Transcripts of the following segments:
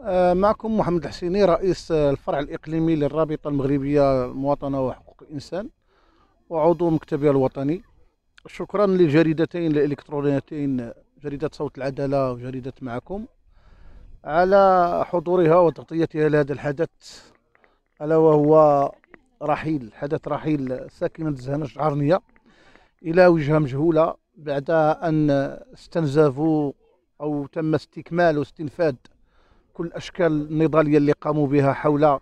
آه، معكم محمد الحسيني رئيس الفرع الإقليمي للرابطة المغربية المواطنة وحقوق الإنسان وعضو مكتبها الوطني شكرا للجريدتين الإلكترونيتين جريدة صوت العدالة وجريدة معكم على حضورها وتغطيتها لهذا الحدث ألا وهو رحيل حدث رحيل ساكنة زهنج عرنية إلى وجهة مجهولة بعد أن استنزفوا أو تم استكمال واستنفاد كل الاشكال النضاليه اللي قاموا بها حول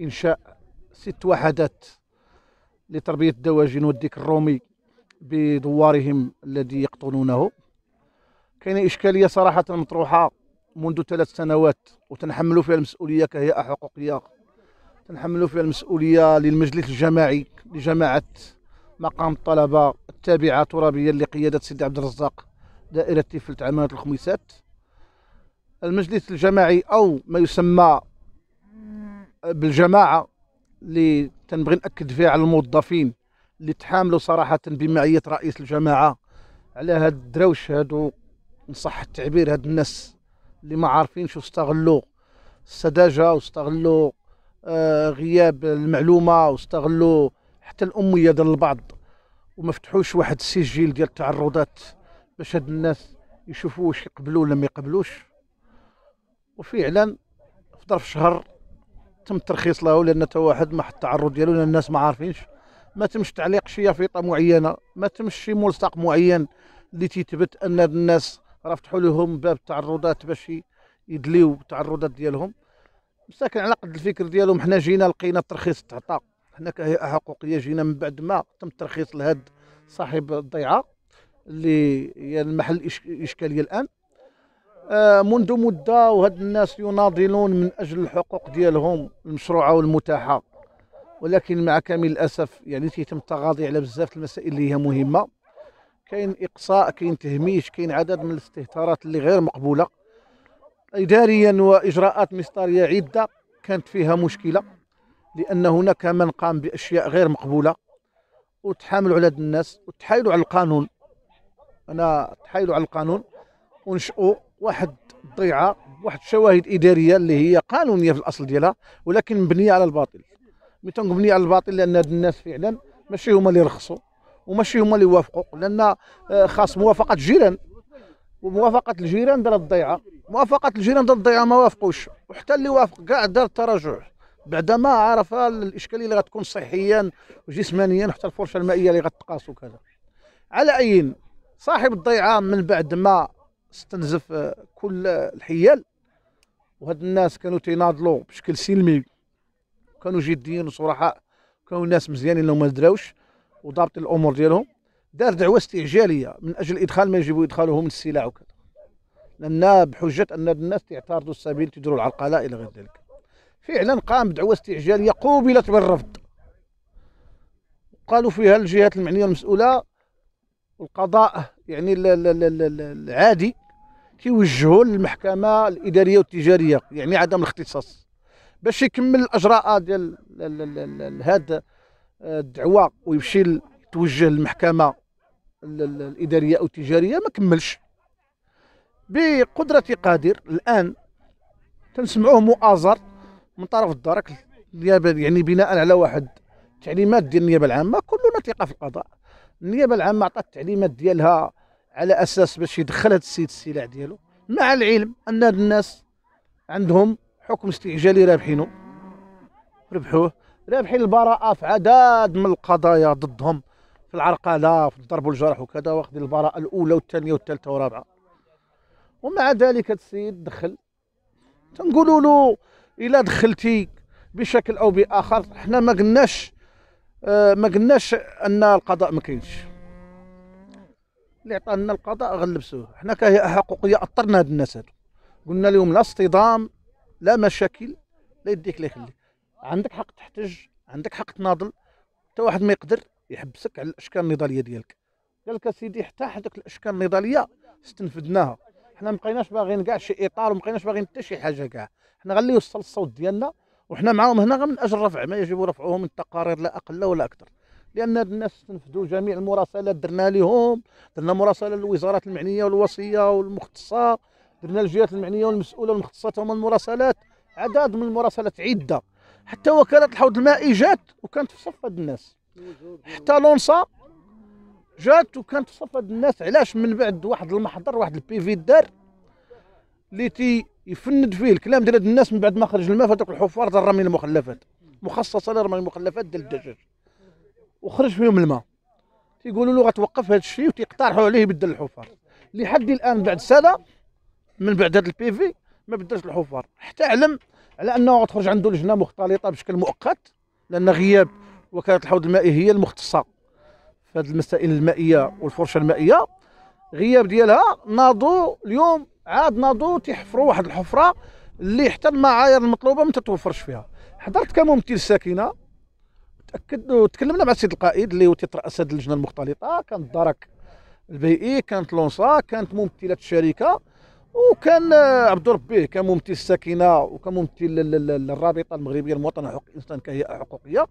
انشاء ست وحدات لتربيه الدواجن والديك الرومي بدوارهم الذي يقطنونه كان اشكاليه صراحه مطروحه منذ ثلاث سنوات وتنحملوا فيها المسؤوليه كهيئه حقوقيه تنحملوا فيها المسؤوليه للمجلس الجماعي لجماعه مقام الطلبه التابعه ترابيا لقياده سيد عبد الرزاق دائره تفلت عمارة الخميسات المجلس الجماعي او ما يسمى بالجماعه اللي تنبغي ناكد فيها على الموظفين اللي تحاملوا صراحه بمعيه رئيس الجماعه على هاد الدروش هادو نصح التعبير هاد الناس اللي ما عارفينش استغلوا السذاجه واستغلوا آه غياب المعلومه واستغلوا حتى الاميه ديال البعض وما فتحوش واحد السجل ديال التعرضات باش هاد الناس يشوفوا واش يقبلوا ولا ما يقبلوش وفعلا في ظرف شهر تم الترخيص له لان حتى واحد ما حط التعرض ديالو لان الناس ما عارفينش ما تمش تعليق شي فيطه معينه ما تمش شي ملصق معين اللي تيثبت ان الناس راه فتحوا لهم باب التعرضات باش يدليو التعرضات ديالهم مساكن على قد الفكر ديالهم حنا جينا لقينا الترخيص تعطى حنا كهيئه حقوقيه جينا من بعد ما تم الترخيص لهاد صاحب الضيعه اللي هي يعني المحل الاشكاليه الان آه، منذ مدة وهاد الناس يناضلون من أجل الحقوق ديالهم المشروعة والمتاحة ولكن مع كامل الأسف يعني تيتم التغاضي على بزاف المسائل اللي هي مهمة كاين إقصاء كاين تهميش كاين عدد من الاستهتارات اللي غير مقبولة إداريا وإجراءات مسطرية عدة كانت فيها مشكلة لأن هناك من قام بأشياء غير مقبولة وتحاملوا على هاد الناس وتحايلوا على القانون أنا تحايلوا على القانون ونشؤوا واحد الضيعه واحد الشواهد اداريه اللي هي قانونيه في الاصل ديالها ولكن مبنيه على الباطل ميتون مبنيه على الباطل لان هاد الناس فعلا ماشي هما اللي رخصوا وماشي هما اللي وافقوا لان آه، خاص موافقه الجيران وموافقه الجيران دار الضيعه موافقه الجيران دار الضيعه ما وافقوش وحتى اللي وافق كاع دار بعد بعدما عرف الاشكاليه اللي غتكون صحيا وجسمانيا حتى الفرشه المائيه اللي غتقاس وكذا على اي صاحب الضيعه من بعد ما استنزف آه، كل الحيال وهاد الناس كانوا تيناضلوا بشكل سلمي كانوا جديين وصرحاء كانوا ناس مزيانين لو ما دراوش وضابط الامور ديالهم دار دعوه استعجاليه من اجل ادخال ما يجب ادخالهم السلع وكذا لان بحجه ان الناس تعترضوا السبيل تديروا العرقله الى غير ذلك فعلا قام بدعوه استعجاليه قوبلت بالرفض قالوا فيها الجهات المعنيه المسؤوله والقضاء يعني العادي كيوجهوا للمحكمه الاداريه والتجاريه يعني عدم الاختصاص باش يكمل الاجراءات ديال هذا الدعوه ويمشي توجه للمحكمه الاداريه او التجاريه ما كملش بقدره قادر الان تنسمعوه مؤازر من طرف الدرك النيابه يعني بناء على واحد تعليمات ديال النيابه العامه كلنا ثقه في القضاء النيابه العامه عطات التعليمات ديالها على اساس باش يدخل هذا السيد السلع ديالو مع العلم ان هاد الناس عندهم حكم استعجالي رابحينه ربحوه رابحين البراءه في عدد من القضايا ضدهم في العرقله في الضرب والجرح وكذا واخذين البراءه الاولى والثانيه والثالثه والرابعه ومع ذلك السيد دخل تنقولوا له الا دخلتي بشكل او باخر حنا ما قلناش آه ما قلناش ان القضاء ما كاينش اللي عطانا لنا القضاء غلبسوه حنا كهيئه حقوقيه اثرنا هاد الناس هادو قلنا لهم لا اصطدام لا مشاكل لا يديك لا يخليك عندك حق تحتج عندك حق تناضل حتى واحد ما يقدر يحبسك على الاشكال النضاليه ديالك قال لك سيدي حتى هذوك الاشكال النضاليه استنفدناها حنا ما بقيناش باغيين كاع شي اطار وما بقيناش باغيين حتى شي حاجه كاع حنا غنلي يوصل الصوت ديالنا وحنا معاهم هنا غير من اجل رفع ما يجب رفعه من تقارير لا اقل ولا اكثر لان هاد الناس استنفذوا جميع المراسلات درنا لهم درنا مراسله للوزارات المعنيه والوصيه والمختصه درنا الجهات المعنيه والمسؤوله والمختصه هما المراسلات عدد من المراسلات عده حتى وكاله الحوض المائي جات وكانت في صف هاد الناس حتى لونسا جات وكانت في صف هاد الناس علاش من بعد واحد المحضر واحد البي في دار اللي تي يفند فيه الكلام ديال هاد الناس من بعد ما خرج الماء فهادوك الحفار ديال الرمي المخلفات مخصصه لرمي المخلفات ديال الدجاج وخرج فيهم الماء تيقولوا له غتوقف هذا الشيء وتيقترحوا عليه يبدل الحفر لحد الان بعد سنه من بعد هذا البيفي ما بدلش الحفر حتى علم على انه غتخرج عنده لجنه مختلطه بشكل مؤقت لان غياب وكاله الحوض المائي هي المختصه في هذه المسائل المائيه والفرشه المائيه غياب ديالها ناضوا اليوم عاد ناضوا تيحفروا واحد الحفره اللي حتى المعايير المطلوبه ما تتوفرش فيها حضرت كممثل ساكنه تاكد وتكلمنا مع السيد القائد اللي هو تيتراس هذه اللجنه المختلطه كان الدرك البيئي كانت لونسا كانت ممثله الشركه وكان آه، عبد ربي كان ممثل الساكنه وكان ممثل الرابطه المغربيه للمواطن حقوق الانسان كهيئه حقوقيه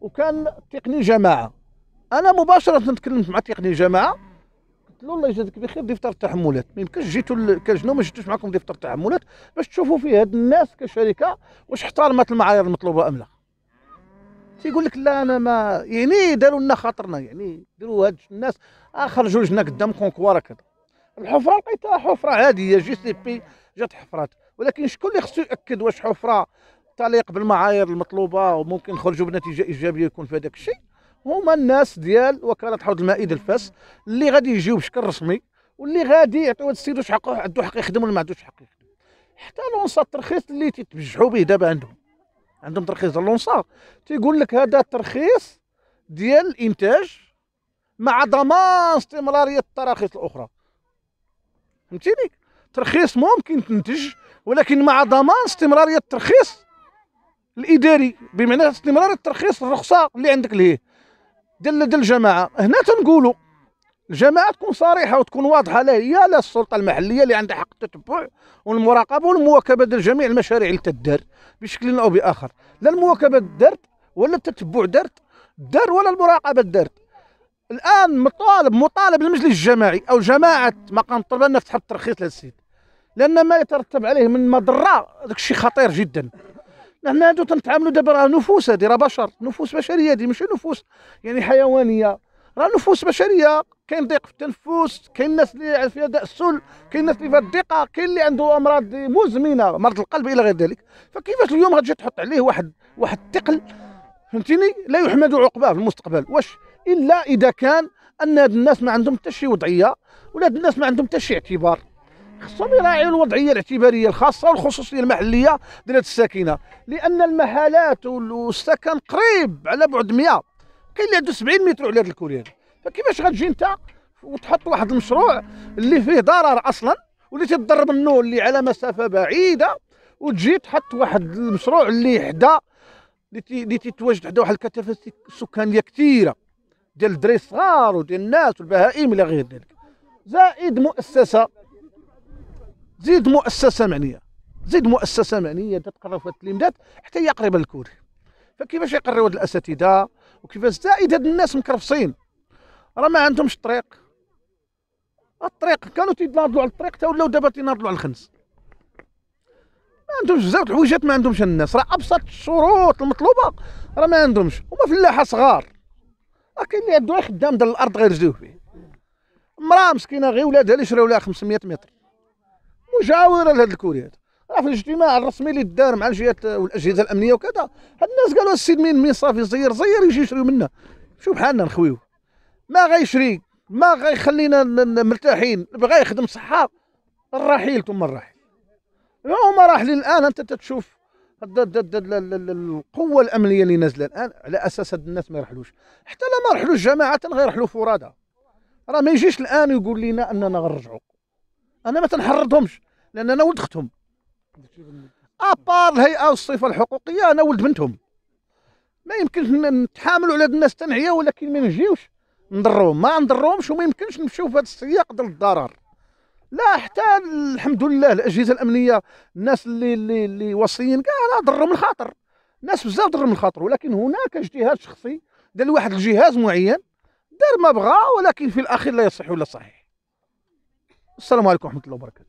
وكان تقني جماعه انا مباشره تكلمت مع تقني جماعه قلت له الله يجازيك بخير دفتر التحملات ما يمكنش جيتوا كجنو ما جيتوش معكم دفتر التحملات باش تشوفوا فيه هاد الناس كشركه واش احترمت المعايير المطلوبه ام لا تيقول لك لا انا ما يعني داروا لنا خاطرنا يعني ديروا هاد الناس آه، خرجوا لجنا قدام كونكوار كذا الحفره لقيتها حفره عاديه جي سي بي جات حفرات ولكن شكون اللي خصو ياكد واش حفره تليق بالمعايير المطلوبه وممكن نخرجوا بنتيجه ايجابيه يكون في هذاك الشيء هما الناس ديال وكاله حوض المائده الفاس اللي غادي يجيو بشكل رسمي واللي غادي يعطيو هذا السيد واش حقه عنده حق يخدم ولا ما عندوش حق يخدم حتى لونسا الترخيص اللي تيتبجحوا به دابا عندهم عندهم ترخيص اللونصار تيقول لك هذا الترخيص ديال الانتاج مع ضمان استمراريه التراخيص الاخرى فهمتيني ترخيص ممكن تنتج ولكن مع ضمان استمراريه الترخيص الاداري بمعنى استمرار الترخيص الرخصه اللي عندك ليه ديال الجماعه هنا تنقولوا الجماعه تكون صريحه وتكون واضحه لا هي لا السلطه المحليه اللي عندها حق التتبع والمراقبه والمواكبه ديال جميع المشاريع اللي تدار بشكل او باخر لا المواكبه دارت ولا التتبع دارت دار ولا المراقبه دارت الان مطالب مطالب المجلس الجماعي او جماعه مقام الطلبه انها تحط ترخيص لهذا السيد لان ما يترتب عليه من مضره هذاك الشيء خطير جدا نحن هادو تنتعاملوا دابا راه نفوس هادي راه بشر نفوس بشريه هادي ماشي نفوس يعني حيوانيه راه نفوس بشريه كاين ضيق في التنفس كاين الناس اللي فيها داء السل كاين الناس اللي فيها الدقه كاين اللي عنده امراض مزمنه مرض القلب الى غير ذلك فكيفاش اليوم غتجي تحط عليه واحد واحد الثقل فهمتيني لا يحمد عقباه في المستقبل واش الا اذا كان ان هاد الناس ما عندهم حتى شي وضعيه ولا هاد الناس ما عندهم حتى شي اعتبار خصهم يراعيوا الوضعيه الاعتباريه الخاصه والخصوصيه المحليه ديال الساكنه لان المحلات والسكن قريب على بعد 100 كاين اللي عنده 70 متر على هذا الكوري هذا فكيفاش غتجي انت وتحط واحد المشروع اللي فيه ضرر اصلا واللي تضر منه اللي على مسافه بعيده وتجي تحط واحد المشروع اللي حدا اللي تيتواجد حدا واحد الكثافه السكانيه كثيره ديال الدراري الصغار وديال الناس والبهائم الى غير ذلك زائد مؤسسه زيد مؤسسه معنيه زيد مؤسسه معنيه تتقرب في التلميذات حتى هي قريبه للكوري فكيفاش يقريو هاد الاساتذه وكيفاش زائد هاد الناس مكرفصين راه ما عندهمش الطريق الطريق كانوا تيتناضلوا على الطريق تا ولاو دابا تيناضلوا على الخنز ما عندهمش بزاف الحويجات ما عندهمش الناس راه ابسط الشروط المطلوبه راه ما عندهمش هما فلاحه صغار راه كاين اللي عنده خدام دار الارض غير رجليه فيه مراه مسكينه غير ولادها اللي شراو لها 500 متر مجاوره لهاد الكوريات راه في الاجتماع الرسمي اللي دار مع الجهات والاجهزه الامنيه وكذا هاد الناس قالوا السيد مين مين صافي زير زير يجي يشريو منا شو بحالنا نخويو ما غايشري ما غايخلينا مرتاحين بغا يخدم صحه الرحيل ثم الرحيل هما راحلين الان انت تشوف القوه الامنيه اللي نازله الان على اساس هاد الناس ما يرحلوش حتى لا ما رحلوش جماعه غيرحلوا فرادى راه ما يجيش الان يقول لنا اننا غنرجعوا انا ما تنحرضهمش لان انا ولد اختهم ابار الهيئه والصفه الحقوقيه انا ولد بنتهم ما يمكنش نتحاملوا على الناس تنعيا ولكن ما نجيوش نضروهم ما نضروهمش وما يمكنش نمشيو في هذا السياق ديال الضرر لا حتى الحمد لله الاجهزه الامنيه الناس اللي اللي اللي وصيين كاع لا ضرهم الخاطر ناس بزاف ضرهم الخاطر ولكن هناك اجتهاد شخصي ديال واحد الجهاز معين دار ما بغى ولكن في الاخير لا يصح ولا صحيح السلام عليكم ورحمه الله وبركاته